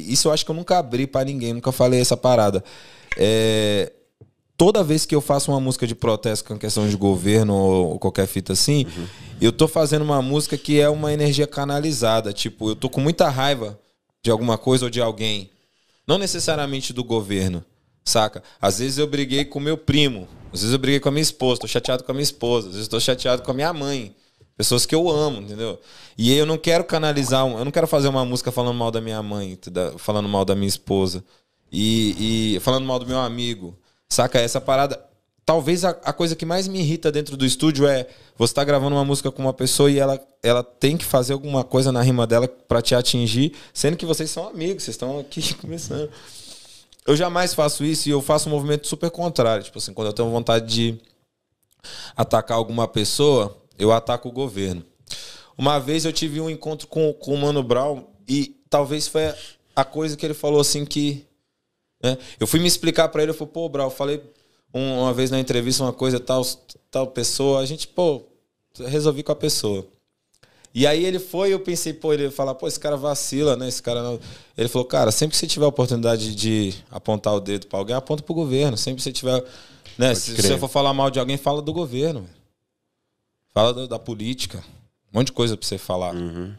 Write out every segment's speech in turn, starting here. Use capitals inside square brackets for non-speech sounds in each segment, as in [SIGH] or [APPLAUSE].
Isso eu acho que eu nunca abri para ninguém, nunca falei essa parada. É, toda vez que eu faço uma música de protesto com questão de governo ou qualquer fita assim, uhum. eu tô fazendo uma música que é uma energia canalizada. Tipo, eu tô com muita raiva de alguma coisa ou de alguém. Não necessariamente do governo, saca? Às vezes eu briguei com meu primo, às vezes eu briguei com a minha esposa, tô chateado com a minha esposa, às vezes tô chateado com a minha mãe. Pessoas que eu amo, entendeu? E eu não quero canalizar, eu não quero fazer uma música falando mal da minha mãe, falando mal da minha esposa. E, e falando mal do meu amigo. Saca? Essa parada. Talvez a, a, coisa que mais me irrita dentro do estúdio é você tá gravando uma música com uma pessoa e ela, ela tem que fazer alguma coisa na rima dela para te atingir, sendo que vocês são amigos, vocês estão aqui [LAUGHS] começando. Eu jamais faço isso e eu faço um movimento super contrário. Tipo assim, quando eu tenho vontade de atacar alguma pessoa, eu ataco o governo. Uma vez eu tive um encontro com, com o Mano Brown e talvez foi a coisa que ele falou assim que. Né? Eu fui me explicar para ele, eu falei, pô, Brown, falei um, uma vez na entrevista uma coisa, tal, tal pessoa, a gente, pô, resolvi com a pessoa. E aí ele foi, eu pensei, pô, ele falar, pô, esse cara vacila, né? Esse cara não... Ele falou, cara, sempre que você tiver a oportunidade de apontar o dedo para alguém, aponta pro governo. Sempre que você tiver. Né? se você for falar mal de alguém, fala do governo. Fala da política. Um monte de coisa pra você falar. Uhum.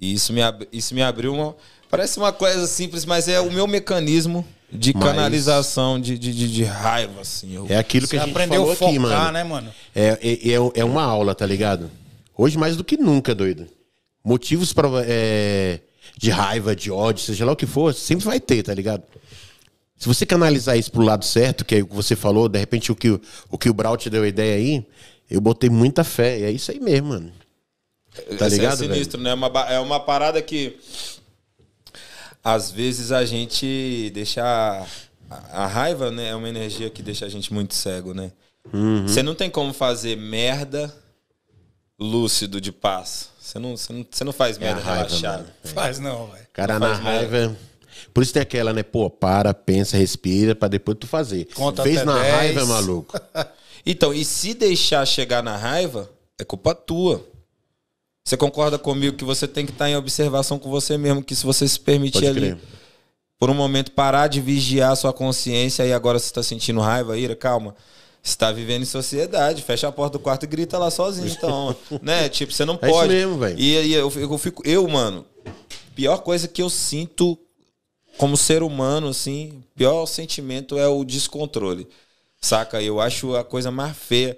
E isso me, isso me abriu uma. Parece uma coisa simples, mas é o meu mecanismo de mas... canalização de, de, de, de, raiva, assim. Eu... É aquilo que a gente aprendeu falou a focar, aqui, mano. né, mano? É, é, é, é uma aula, tá ligado? Hoje mais do que nunca, doido. Motivos pra, é, de raiva, de ódio, seja lá o que for, sempre vai ter, tá ligado? Se você canalizar isso pro lado certo, que é o que você falou, de repente o que o, o, que o Braut deu a ideia aí, eu botei muita fé. E é isso aí mesmo, mano. Tá Esse é ligado? É sinistro, velho? né? É uma, é uma parada que. Às vezes a gente deixa. A, a raiva, né? É uma energia que deixa a gente muito cego, né? Uhum. Você não tem como fazer merda lúcido de paz. Você não, você não, você não faz é merda raiva, Mano. É. Faz não, velho. Cara, não na raiva. Merda. Por isso tem aquela, né? Pô, para, pensa, respira, para depois tu fazer. Conta Fez na 10. raiva, maluco. [LAUGHS] então, e se deixar chegar na raiva, é culpa tua. Você concorda comigo que você tem que estar tá em observação com você mesmo, que se você se permitir ali por um momento parar de vigiar a sua consciência e agora você está sentindo raiva, ira, calma. Você está vivendo em sociedade, fecha a porta do quarto e grita lá sozinho, então, [LAUGHS] né? Tipo, você não pode. É isso mesmo, velho. E, aí eu, eu fico, eu, mano, pior coisa que eu sinto como ser humano, assim, pior sentimento é o descontrole. Saca? Eu acho a coisa mais feia.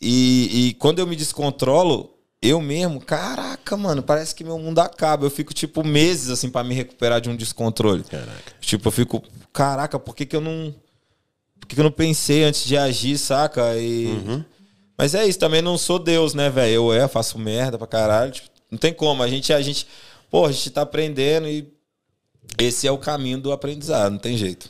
E, e quando eu me descontrolo, eu mesmo, caraca, mano, parece que meu mundo acaba. Eu fico, tipo, meses, assim, para me recuperar de um descontrole. Caraca. Tipo, eu fico, caraca, por que, que eu não. Por que, que eu não pensei antes de agir, saca? E. Uhum. Mas é isso, também não sou Deus, né, velho? Eu é, faço merda pra caralho. Tipo, não tem como. A gente, a gente. Pô, a gente tá aprendendo e esse é o caminho do aprendizado, não tem jeito.